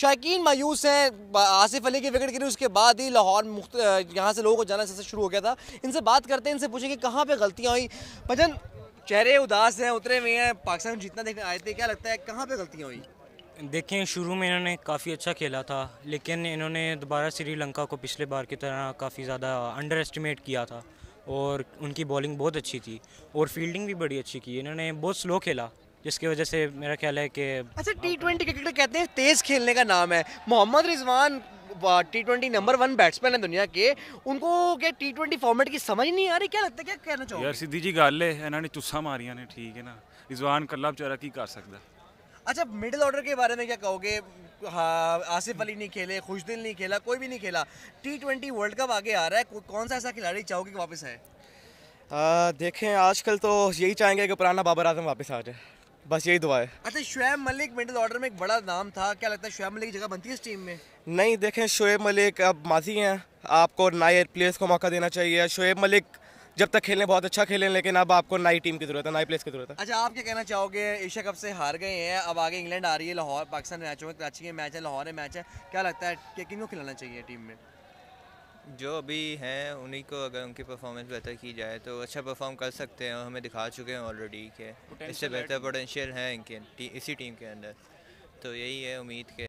शायकीन मायूस हैं आसिफ अली की विकेट गिरी उसके बाद ही लाहौर मुख्त यहाँ से लोगों को जाना जैसे शुरू हो गया था इनसे बात करते हैं इनसे कि कहाँ पर गलतियाँ हुई भजन चेहरे उदास हैं उतरे हुए हैं पाकिस्तान जीतना देखने आए थे क्या लगता है कहाँ पर गलतियाँ हुई देखें शुरू में इन्होंने काफ़ी अच्छा खेला था लेकिन इन्होंने दोबारा श्रीलंका को पिछले बार की तरह काफ़ी ज़्यादा अंडर एस्टिमेट किया था और उनकी बॉलिंग बहुत अच्छी थी और फील्डिंग भी बड़ी अच्छी की इन्होंने बहुत स्लो खेला जिसकी वजह से मेरा ख्याल है कि अच्छा टी ट्वेंटी क्रिकेट कहते हैं तेज़ खेलने का नाम है Mohammad Rizwan T twenty number one batsman है दुनिया के उनको क्या टी ट्वेंटी फॉर्मेट की समझ नहीं आ रही क्या लगता है क्या कहना चाहिए यार सिद्धि जी गल है चुस्सा मारिया ने ठीक है ना रिजवान कला बेचारा की कर सकता अच्छा मिडिल ऑर्डर के बारे में क्या कहोगे हाँ आसिफ अली नहीं खेले खुशदिल नहीं खेला कोई भी नहीं खेला टी ट्वेंटी वर्ल्ड कप आगे आ रहा है कौन सा ऐसा खिलाड़ी चाहोगे वापस आए देखें आजकल तो यही चाहेंगे कि पुराना बाबर आजम वापस आ जाए बस यही दुआ है अच्छा शुएब मलिक मिडिल ऑर्डर में एक बड़ा नाम था क्या लगता है शुएब मलिक की जगह बनती है इस टीम में नहीं देखें शुएब मलिक अब माजी हैं आपको नए प्लेयर्स को मौका देना चाहिए शुएब मलिक जब तक खेलने बहुत अच्छा खेले लेकिन अब आपको नई टीम की जरूरत है नई प्लेस की जरूरत है अच्छा आप क्या कहना चाहोगे एशिया कप से हार गए हैं अब आगे इंग्लैंड आ रही है लाहौर पाकिस्तान मैचों में कराची के मैच है लाहौर में मैच है क्या लगता है कि किन को खिलाना चाहिए टीम में जो अभी हैं उन्हीं को अगर उनकी परफॉर्मेंस बेहतर की जाए तो अच्छा परफॉर्म कर सकते हैं और हमें दिखा चुके हैं ऑलरेडी के इससे बेहतर पोटेंशियल है इनके टी, इसी टीम के अंदर तो यही है उम्मीद के